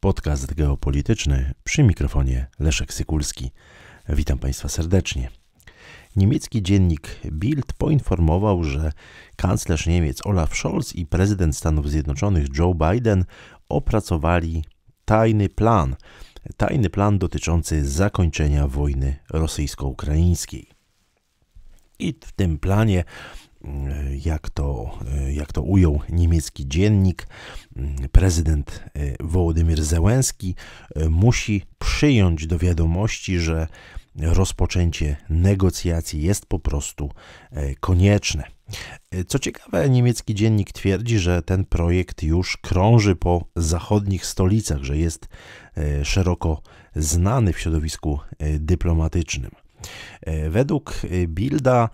Podcast geopolityczny przy mikrofonie Leszek Sykulski. Witam Państwa serdecznie. Niemiecki dziennik Bild poinformował, że kanclerz Niemiec Olaf Scholz i prezydent Stanów Zjednoczonych Joe Biden opracowali tajny plan, tajny plan dotyczący zakończenia wojny rosyjsko-ukraińskiej. I w tym planie E, jak to, e, jak to ujął niemiecki dziennik, mm, prezydent e, Wołodymyr Zełenski musi przyjąć do wiadomości, że rozpoczęcie negocjacji jest po prostu konieczne. Co ciekawe, niemiecki dziennik twierdzi, że ten projekt już krąży po zachodnich stolicach, że jest szeroko znany w środowisku dyplomatycznym. Według Bilda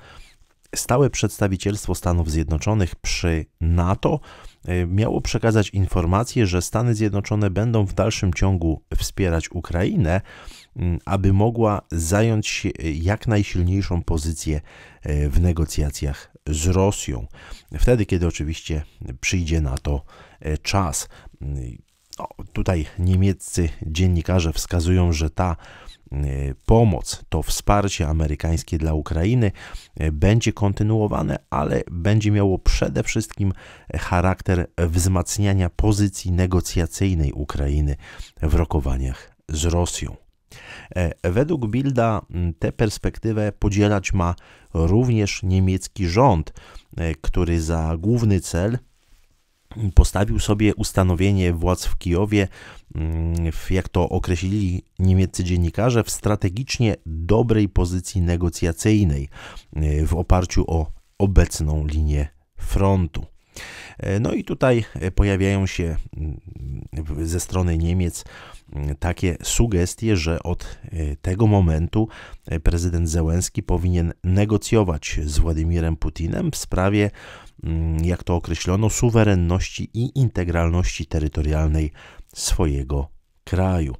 stałe przedstawicielstwo Stanów Zjednoczonych przy NATO e, miało przekazać informację, że Stany Zjednoczone będą w dalszym ciągu wspierać Ukrainę, aby mogła zająć e, jak najsilniejszą pozycję e, w negocjacjach z Rosją. Wtedy, kiedy oczywiście przyjdzie na to czas. No, tutaj niemieccy dziennikarze wskazują, że ta Y, pomoc, to wsparcie amerykańskie dla Ukrainy y, będzie kontynuowane, ale będzie miało przede wszystkim charakter wzmacniania pozycji negocjacyjnej Ukrainy w rokowaniach z Rosją. E, według Bilda tę perspektywę podzielać ma również niemiecki rząd, e, który za główny cel postawił sobie ustanowienie władz w Kijowie, mm, jak to określili niemieccy dziennikarze, w strategicznie dobrej pozycji negocjacyjnej y, w oparciu o obecną linię frontu. E, no i tutaj e, pojawiają się mm, ze strony Niemiec mm, takie sugestie, że od e, tego momentu prezydent Zełenski powinien negocjować z Władimirem Putinem w sprawie Mm, jak to określono, suwerenności i integralności terytorialnej swojego kraju.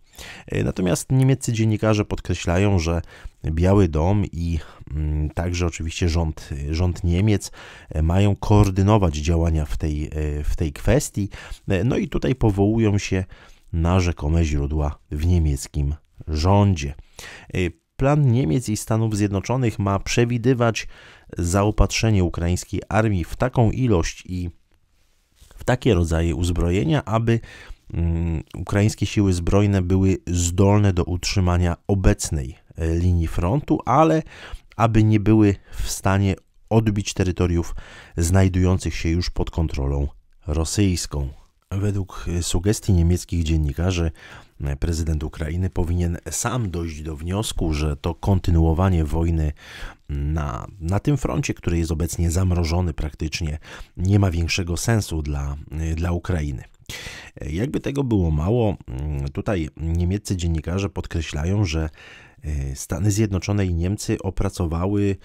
E, natomiast niemieccy dziennikarze podkreślają, że Biały Dom i mm, także oczywiście rząd, rząd Niemiec e, mają koordynować działania w tej, e, w tej kwestii. No i tutaj powołują się na rzekome źródła w niemieckim rządzie. Plan Niemiec i Stanów Zjednoczonych ma przewidywać zaopatrzenie ukraińskiej armii w taką ilość i w takie rodzaje uzbrojenia, aby mm, ukraińskie siły zbrojne były zdolne do utrzymania obecnej e, linii frontu, ale aby nie były w stanie odbić terytoriów znajdujących się już pod kontrolą rosyjską. Według e, sugestii niemieckich dziennikarzy, e, prezydent Ukrainy powinien sam dojść do wniosku, że to kontynuowanie wojny na, na tym froncie, który jest obecnie zamrożony praktycznie, nie ma większego sensu dla, e, dla Ukrainy. Jakby tego było mało, tutaj niemieccy dziennikarze podkreślają, że Stany Zjednoczone i Niemcy opracowały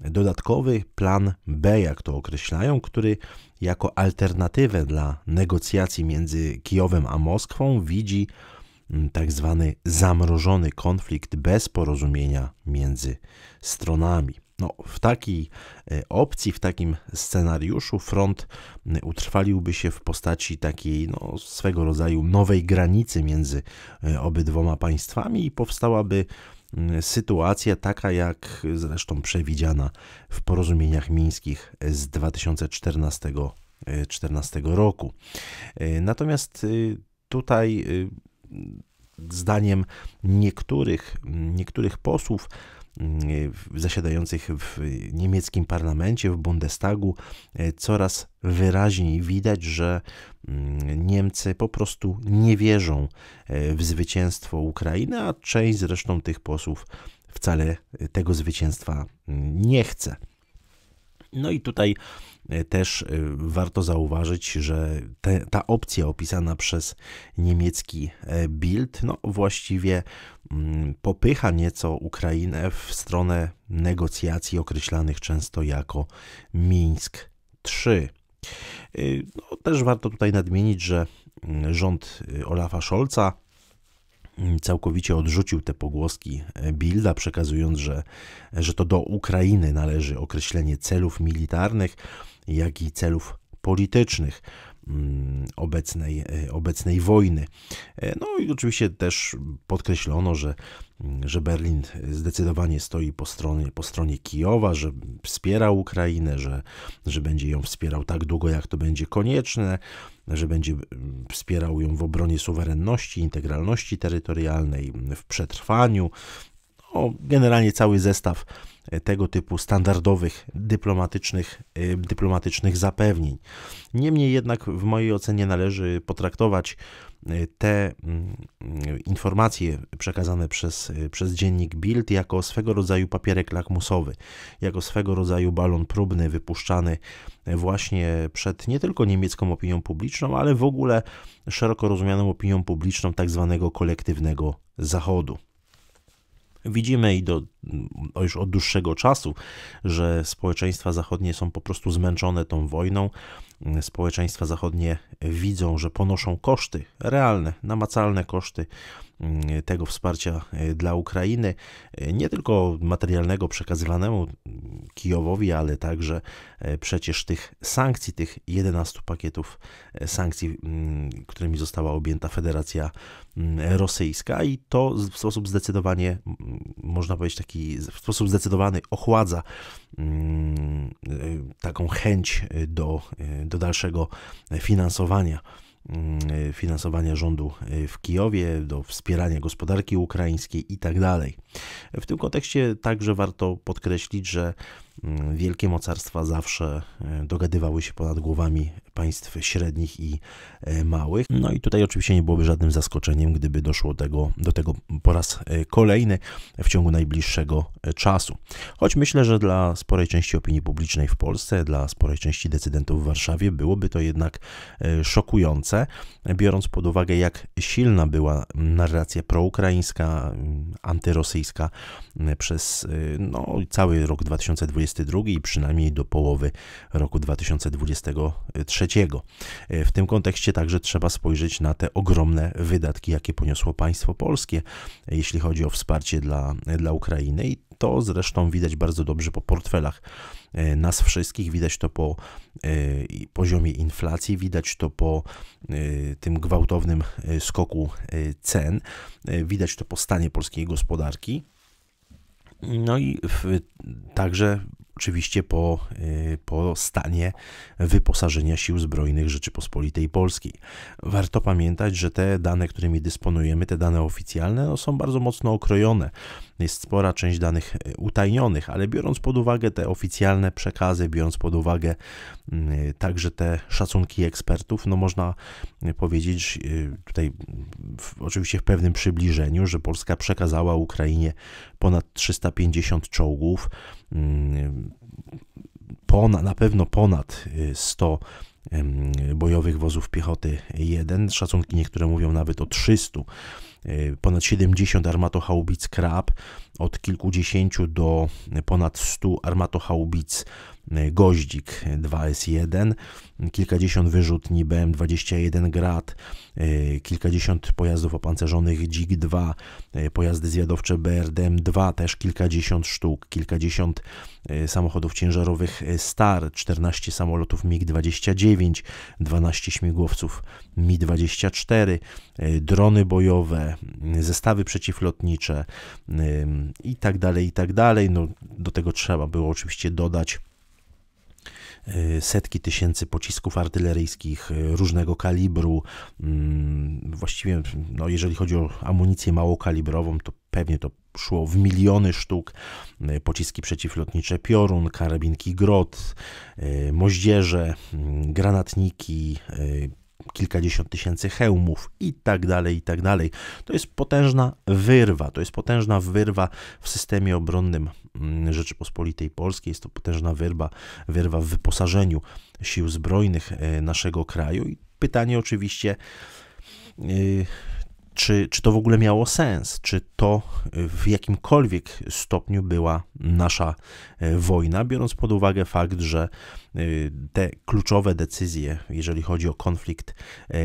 dodatkowy plan B, jak to określają, który jako alternatywę dla negocjacji między Kijowem a Moskwą widzi mm, tak zwany zamrożony konflikt bez porozumienia między stronami. No, w takiej e, opcji, w takim scenariuszu front mm, utrwaliłby się w postaci takiej no, swego rodzaju nowej granicy między e, obydwoma państwami i powstałaby Mm, sytuacja taka jak zresztą przewidziana w porozumieniach mińskich z 2014, e, roku. E, natomiast e, tutaj zdaniem niektórych, niektórych posłów zasiadających w niemieckim parlamencie, w Bundestagu, e, coraz wyraźniej widać, że mm, Niemcy po prostu nie wierzą e, w zwycięstwo Ukrainy, a część zresztą tych posłów wcale tego zwycięstwa mm, nie chce. No i tutaj e, też e, warto zauważyć, że te, ta opcja opisana przez niemiecki e, Bild no właściwie mm, popycha nieco Ukrainę w stronę negocjacji określanych często jako Mińsk 3. No, też warto tutaj nadmienić, że mm, rząd Olafa Scholza całkowicie odrzucił te pogłoski Bilda, przekazując, że, że to do Ukrainy należy określenie celów militarnych, jak i celów politycznych. Mm, obecnej, e, obecnej wojny. E, no i oczywiście też podkreślono, że, mm, że Berlin zdecydowanie stoi po stronie, po stronie Kijowa, że wspiera Ukrainę, że, że będzie ją wspierał tak długo, jak to będzie konieczne, że będzie mm, wspierał ją w obronie suwerenności, integralności terytorialnej, w przetrwaniu. No, generalnie cały zestaw tego typu standardowych dyplomatycznych, y, dyplomatycznych zapewnień. Niemniej jednak w mojej ocenie należy potraktować y, te mm, informacje przekazane przez, y, przez dziennik Bild jako swego rodzaju papierek lakmusowy, jako swego rodzaju balon próbny wypuszczany właśnie przed nie tylko niemiecką opinią publiczną, ale w ogóle szeroko rozumianą opinią publiczną tak zwanego kolektywnego Zachodu. Widzimy i do, już od dłuższego czasu, że społeczeństwa zachodnie są po prostu zmęczone tą wojną, społeczeństwa zachodnie widzą, że ponoszą koszty realne, namacalne koszty mm, tego wsparcia e, dla Ukrainy, e, nie tylko materialnego przekazywanemu Kijowowi, ale także e, przecież tych sankcji, tych 11 pakietów sankcji, mm, którymi została objęta Federacja mm, Rosyjska i to w sposób zdecydowanie, można powiedzieć, taki w sposób zdecydowany ochładza taką chęć do, do dalszego finansowania mm, finansowania rządu w Kijowie, do wspierania gospodarki ukraińskiej i tak dalej. W tym kontekście także warto podkreślić, że Mm, wielkie mocarstwa zawsze e, dogadywały się ponad głowami państw średnich i e, małych. No i tutaj oczywiście nie byłoby żadnym zaskoczeniem, gdyby doszło tego, do tego po raz e, kolejny w ciągu najbliższego czasu. Choć myślę, że dla sporej części opinii publicznej w Polsce, dla sporej części decydentów w Warszawie byłoby to jednak szokujące, biorąc pod uwagę, jak silna była narracja proukraińska, mm, antyrosyjska mm, przez no, cały rok 2020 2022 i przynajmniej do połowy roku 2023. E, w tym kontekście także trzeba spojrzeć na te ogromne wydatki, jakie poniosło państwo polskie, e, jeśli chodzi o wsparcie dla, e, dla Ukrainy i to zresztą widać bardzo dobrze po portfelach nas wszystkich, widać to po poziomie inflacji, widać to po tym gwałtownym skoku cen, widać to po stanie polskiej gospodarki. No i w, także oczywiście po, y, po stanie wyposażenia Sił Zbrojnych Rzeczypospolitej Polskiej. Warto pamiętać, że te dane, którymi dysponujemy, te dane oficjalne, no, są bardzo mocno okrojone. Jest spora część danych y, utajnionych, ale biorąc pod uwagę te oficjalne przekazy, biorąc pod uwagę y, także te szacunki ekspertów, no można powiedzieć tutaj w, oczywiście w pewnym przybliżeniu, że Polska przekazała Ukrainie ponad 350 czołgów, mm, ponad, na pewno ponad 100 y, bojowych wozów piechoty 1. Szacunki niektóre mówią nawet o 300. Y, ponad 70 armatohaubic Krab, od kilkudziesięciu do ponad 100 armatochaubic y, Goździk 2S1, kilkadziesiąt wyrzutni BM21 Grad, y, kilkadziesiąt pojazdów opancerzonych DZIG-2, y, pojazdy zwiadowcze BRDM-2 też kilkadziesiąt sztuk, kilkadziesiąt samochodów ciężarowych STAR, 14 samolotów MiG-29, 12 śmigłowców Mi-24, drony bojowe, zestawy przeciwlotnicze, i tak dalej, i tak dalej. No, do tego trzeba było oczywiście dodać y, setki tysięcy pocisków artyleryjskich y, różnego kalibru. Mm, właściwie, no, jeżeli chodzi o amunicję małokalibrową, to pewnie to szło w miliony sztuk. Y, pociski przeciwlotnicze piorun, karabinki grot, moździerze, granatniki, kilkadziesiąt tysięcy hełmów i tak dalej, i tak dalej. To jest potężna wyrwa, to jest potężna wyrwa w systemie obronnym mm, Rzeczypospolitej Polskiej, jest to potężna wyrwa, wyrwa w wyposażeniu sił zbrojnych e, naszego kraju i pytanie oczywiście y, czy, czy to w ogóle miało sens, czy to y, w jakimkolwiek stopniu była nasza y, wojna, biorąc pod uwagę fakt, że y, te kluczowe decyzje, jeżeli chodzi o konflikt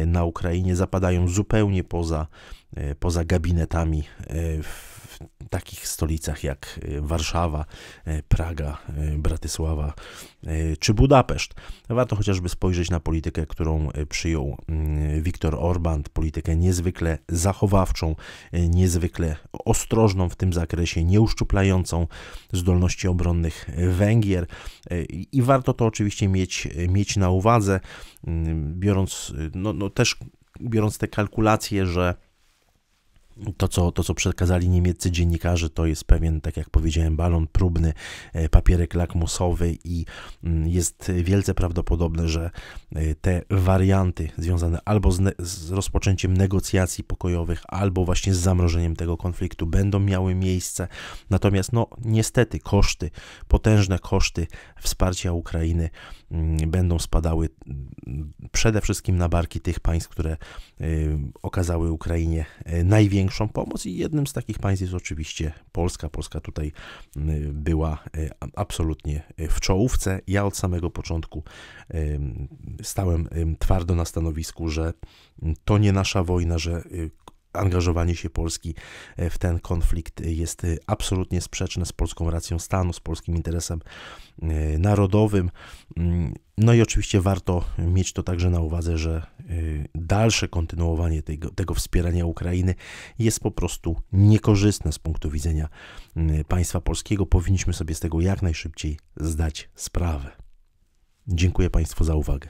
na Ukrainie, zapadają zupełnie poza, poza gabinetami w w takich stolicach jak e, Warszawa, e, Praga, e, Bratysława czy Budapeszt. Warto chociażby spojrzeć na politykę, którą przyjął mm, Viktor Orban, politykę niezwykle zachowawczą, niezwykle ostrożną w tym zakresie, nieuszczuplającą zdolności obronnych Węgier i warto to oczywiście mieć, mieć na uwadze, mm, biorąc no, no też biorąc te kalkulacje, że to co, to, co przekazali niemieccy dziennikarze, to jest pewien, tak jak powiedziałem, balon próbny, e, papierek lakmusowy i mm, jest wielce prawdopodobne, że e, te warianty związane albo z, z rozpoczęciem negocjacji pokojowych, albo właśnie z zamrożeniem tego konfliktu będą miały miejsce. Natomiast, no, niestety, koszty, potężne koszty wsparcia Ukrainy mm, będą spadały przede wszystkim na barki tych państw, które y, okazały Ukrainie y, największą pomoc i jednym z takich państw jest oczywiście Polska. Polska tutaj y, była absolutnie w czołówce. Ja od samego początku stałem twardo na stanowisku, że to nie nasza wojna, że angażowanie się Polski e, w ten konflikt e, jest e, absolutnie sprzeczne z polską racją stanu, z polskim interesem narodowym. Mm, no i oczywiście warto mieć to także na uwadze, że dalsze kontynuowanie tego, tego wspierania Ukrainy jest po prostu niekorzystne z punktu widzenia państwa polskiego. Powinniśmy sobie z tego jak najszybciej zdać sprawę. Dziękuję Państwu za uwagę.